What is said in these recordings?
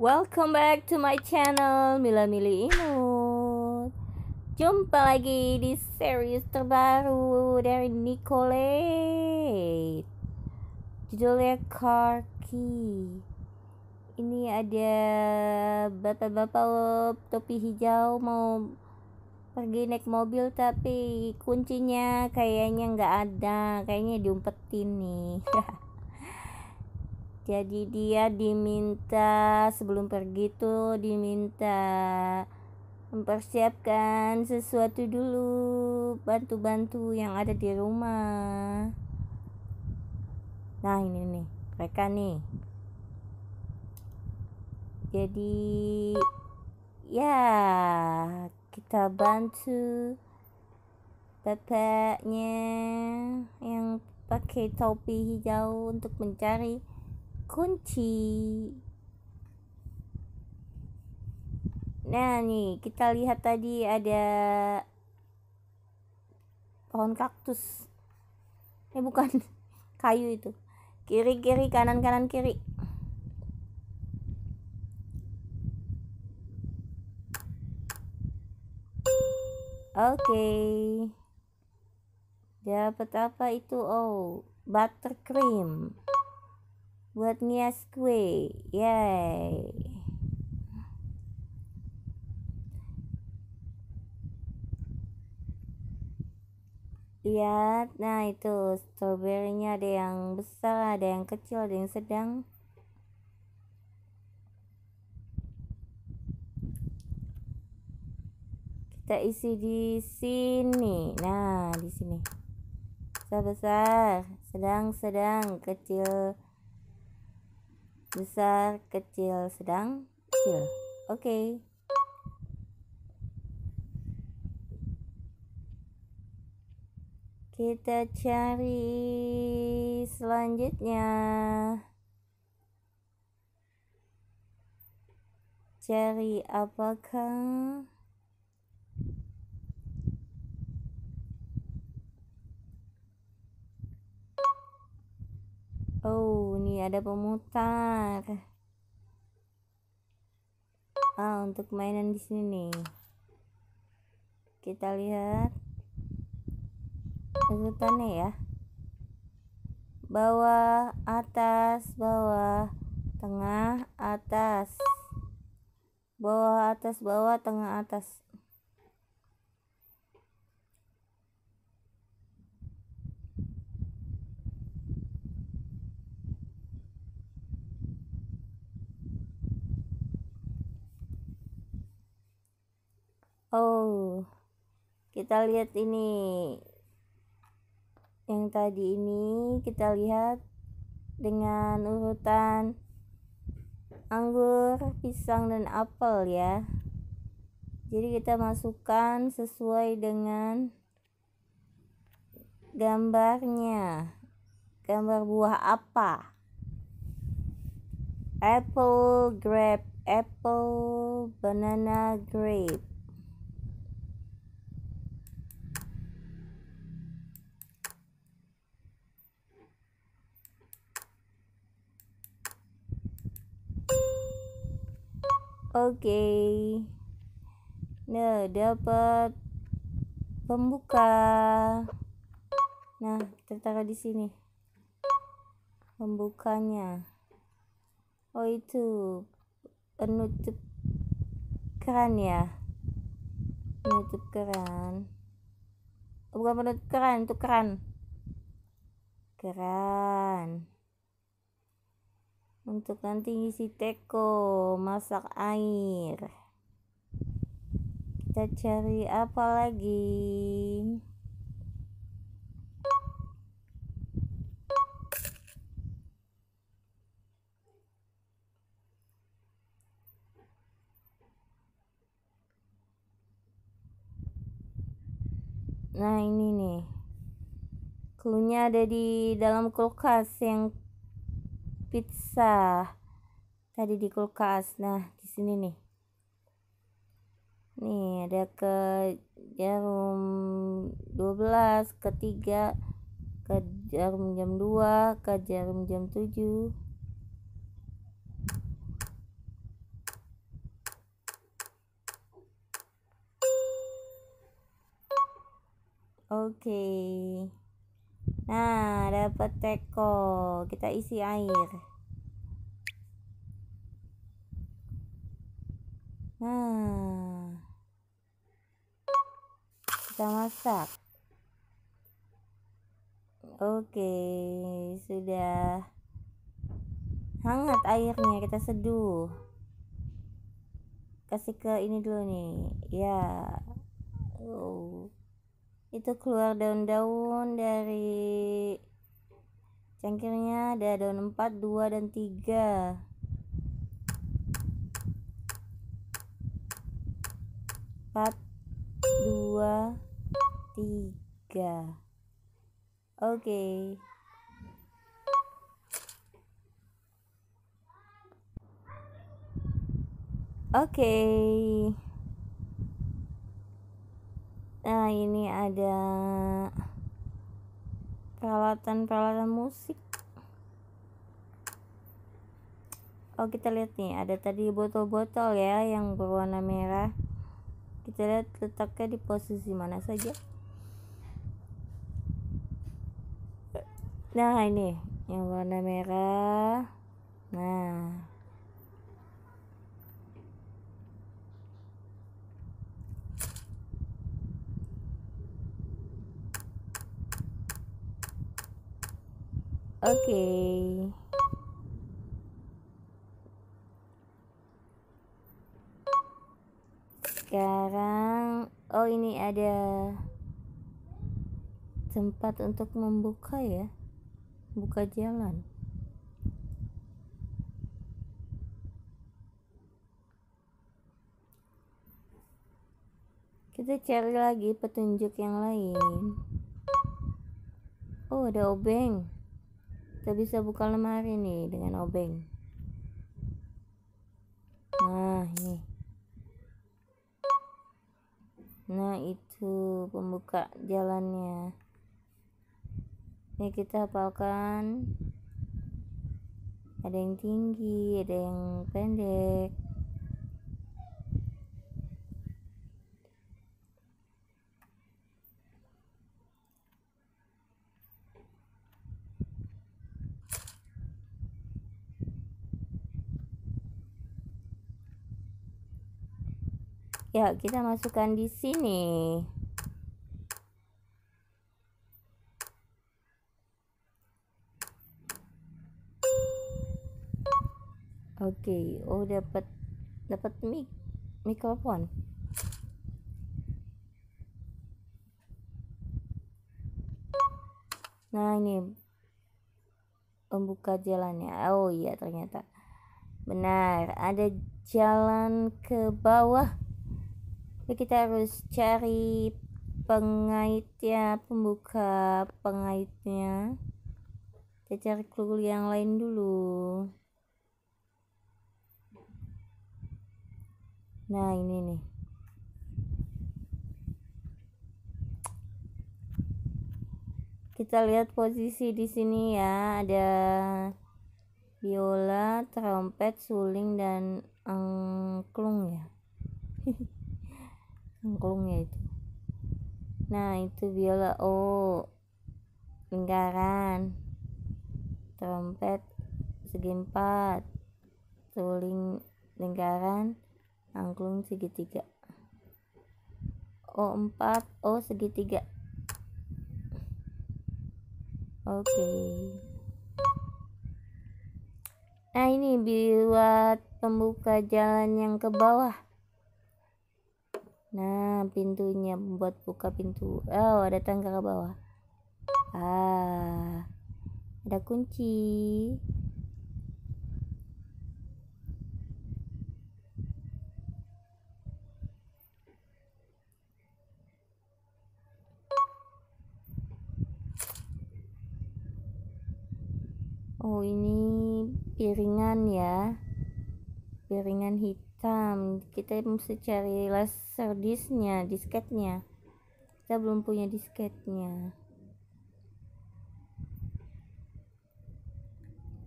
Welcome back to my channel Mila Mili Imut. Jumpa lagi di series terbaru dari Nicole Judulnya Car Key Ini ada bapak-bapak topi hijau mau pergi naik mobil tapi kuncinya kayaknya nggak ada Kayaknya diumpetin nih jadi dia diminta sebelum pergi tuh diminta mempersiapkan sesuatu dulu bantu-bantu yang ada di rumah nah ini nih mereka nih jadi ya kita bantu bapaknya yang pakai topi hijau untuk mencari kunci nah nih kita lihat tadi ada pohon kaktus eh bukan kayu itu kiri kiri kanan kanan kiri oke okay. dapat apa itu oh buttercream buat ngias kue yay lihat nah itu stroberinya ada yang besar ada yang kecil ada yang sedang kita isi di sini. Nah, di sini. Besar-besar, sedang-sedang, kecil besar, kecil, sedang, kecil. Oke. Okay. Kita cari selanjutnya. Cari apakah ada pemutar ah untuk mainan di sini nih kita lihat urutannya ya bawah atas bawah tengah atas bawah atas bawah tengah atas Oh, kita lihat ini yang tadi ini kita lihat dengan urutan anggur, pisang dan apel ya. Jadi kita masukkan sesuai dengan gambarnya. Gambar buah apa? Apple, grape, apple, banana, grape. Oke. Okay. Nah, dapat pembuka. Nah, taruh di sini. Pembukanya. Oh, itu penutup keran ya. Penutup keran. Bukan penutup keran, itu keran. Keran untuk nanti ngisi teko masak air kita cari apa lagi Nah ini nih klunya ada di dalam kulkas yang pizza tadi di kulkas nah di sini nih nih ada ke jarum 12 ketiga ke jarum jam 2 ke jarum jam 7 Oke. Okay. Nah, dapat teko. Kita isi air. Nah. Kita masak. Oke, sudah hangat airnya. Kita seduh. Kasih ke ini dulu nih. Ya. Oh itu keluar daun-daun dari cangkirnya ada daun 4, 2, dan 3 4 2 3 Oke okay. Oke okay nah ini ada peralatan-peralatan musik oh kita lihat nih ada tadi botol-botol ya yang berwarna merah kita lihat letaknya di posisi mana saja nah ini yang warna merah nah Oke. Okay. Sekarang oh ini ada tempat untuk membuka ya. Buka jalan. kita cari lagi petunjuk yang lain oh ada obeng kita bisa buka lemari nih dengan obeng nah ini nah itu pembuka jalannya ini kita hafalkan ada yang tinggi ada yang pendek ya kita masukkan di sini Oke, okay. oh dapat dapat mic mikrofon. Nah, ini membuka jalannya. Oh iya ternyata. Benar, ada jalan ke bawah. Jadi kita harus cari pengaitnya pembuka pengaitnya kita cari clue yang lain dulu nah ini nih kita lihat posisi di sini ya ada biola trompet suling dan angklung ya angklungnya itu nah itu biola Oh lingkaran trompet segi empat tuling lingkaran angklung segitiga o oh, empat, O oh, segitiga oke okay. nah ini buat pembuka jalan yang ke bawah Nah, pintunya buat buka pintu. Oh, ada tangga ke bawah. Ah. Ada kunci. Oh, ini piringan ya. Piringan hitam hitam kita mesti cari laser disknya disketnya kita belum punya disketnya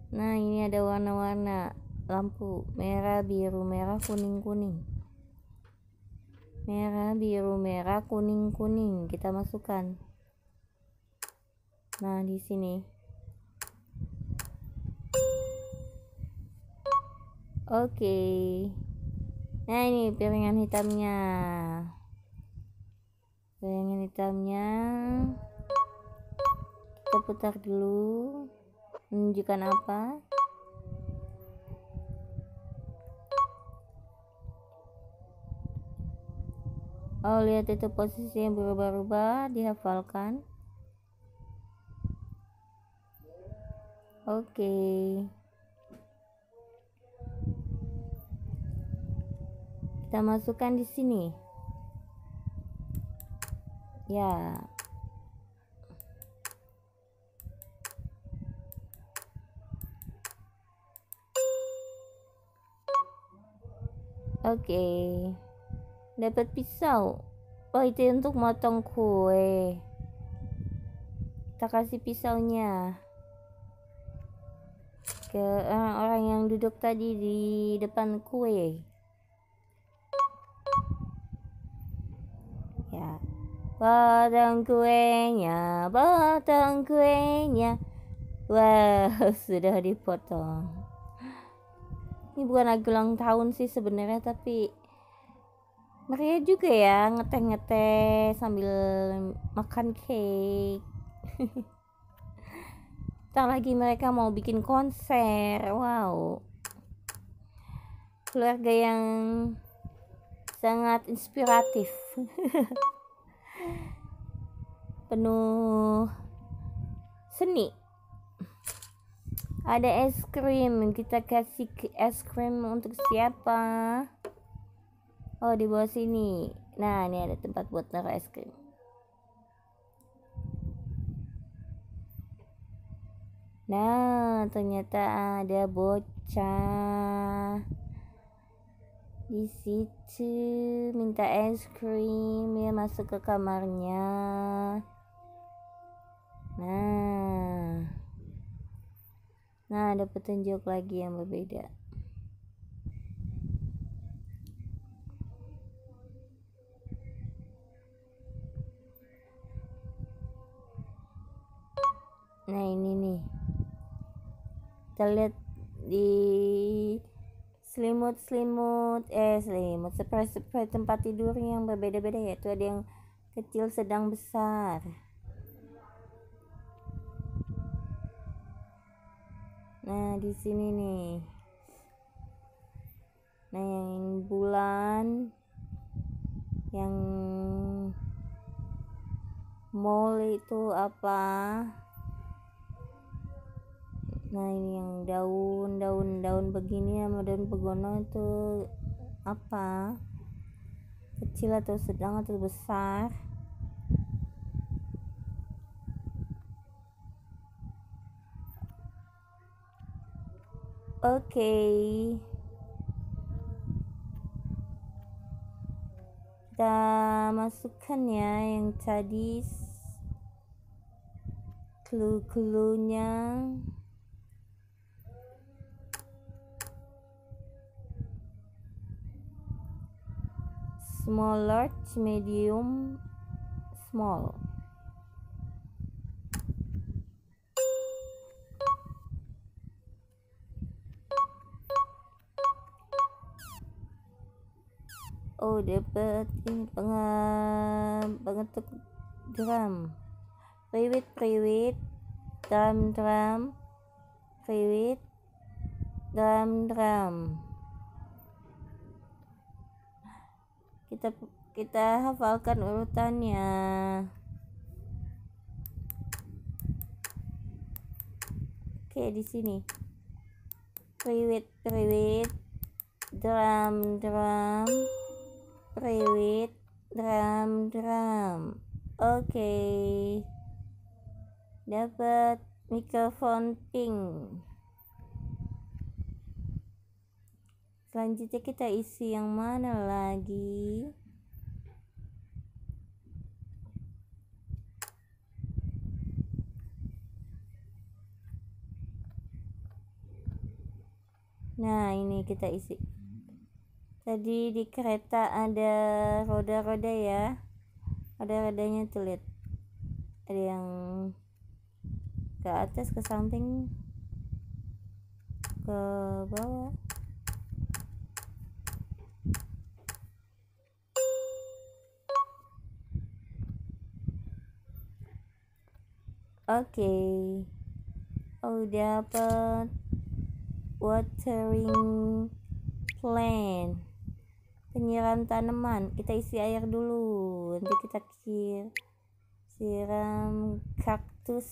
nah ini ada warna-warna lampu merah biru merah kuning kuning merah biru merah kuning kuning kita masukkan nah di sini Oke. Okay nah ini piringan hitamnya piringan hitamnya kita putar dulu menunjukkan apa Oh lihat itu posisi yang berubah-ubah dihafalkan Oke okay. kita masukkan di sini ya Oke. Okay. Dapat pisau. Oh, itu untuk motong kue. Kita kasih pisaunya ke orang-orang eh, yang duduk tadi di depan kue. Potong kuenya, potong kuenya. Wow, sudah dipotong. Ini bukan lagu ulang tahun sih sebenarnya, tapi Maria juga ya ngeteh-ngeteh sambil makan cake. Tak lagi mereka mau bikin konser, wow. Keluarga yang sangat inspiratif. penuh seni ada es krim kita kasih es krim untuk siapa oh di bawah sini nah ini ada tempat buat naruh es krim nah ternyata ada bocah di situ minta es krim ya masuk ke kamarnya nah nah ada petunjuk lagi yang berbeda nah ini nih kita lihat di selimut selimut eh selimut seperti seperti tempat tidur yang berbeda-beda ya, yaitu ada yang kecil sedang besar nah di sini nih nah yang bulan yang mall itu apa nah ini yang daun daun daun begini sama daun pegono itu apa kecil atau sedang atau besar oke okay. kita masukkan ya yang tadi clue-cluenya small large medium small oh dapat ini pengetuk drum priwit priwit drum drum priwit drum drum kita kita hafalkan urutannya oke di sini priwit priwit drum drum priwit drum drum oke okay. dapat mikrofon pink selanjutnya kita isi yang mana lagi nah ini kita isi tadi di kereta ada roda-roda ya ada rodanya tuh lihat ada yang ke atas ke samping ke bawah Oke. Okay. Oh, dapat watering plant. Penyiram tanaman. Kita isi air dulu. Nanti kita kir siram kaktus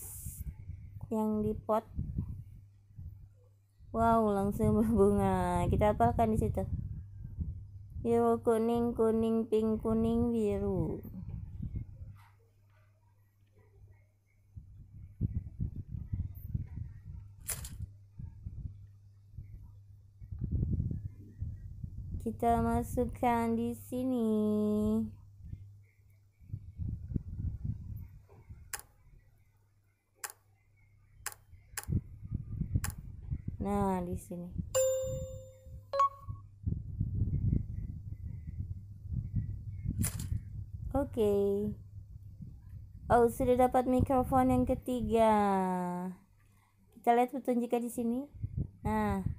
yang di pot. Wow, langsung berbunga. Kita apa kan di situ? Biru kuning, kuning, pink, kuning, biru. kita masukkan di sini nah di sini oke okay. oh sudah dapat mikrofon yang ketiga kita lihat petunjuknya di sini nah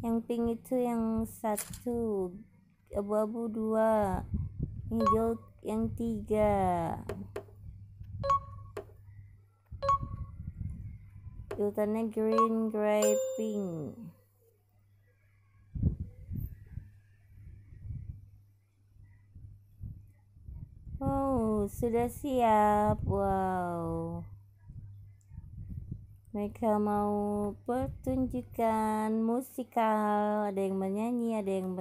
yang pink itu yang satu abu-abu dua hijau yang tiga filternya green, grey, pink oh sudah siap wow mereka mau pertunjukan musikal ada yang menyanyi ada yang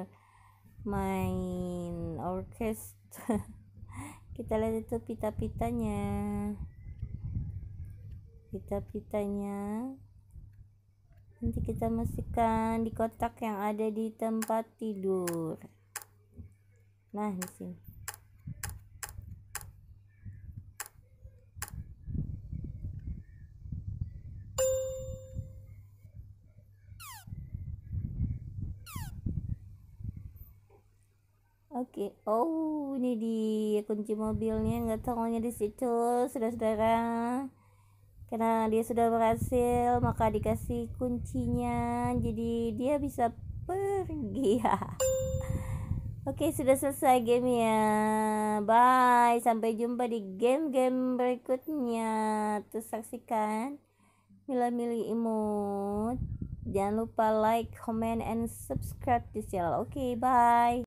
main orkestra kita lihat itu pita-pitanya pita-pitanya nanti kita masukkan di kotak yang ada di tempat tidur nah di sini Oke, okay. oh ini dia kunci mobilnya nggak tahunya di situ, saudara-saudara. Karena dia sudah berhasil, maka dikasih kuncinya, jadi dia bisa pergi ya. Oke, okay, sudah selesai game ya. Bye, sampai jumpa di game-game berikutnya. Terus saksikan Mila milih imut. Jangan lupa like, comment, and subscribe di channel. Oke, okay, bye.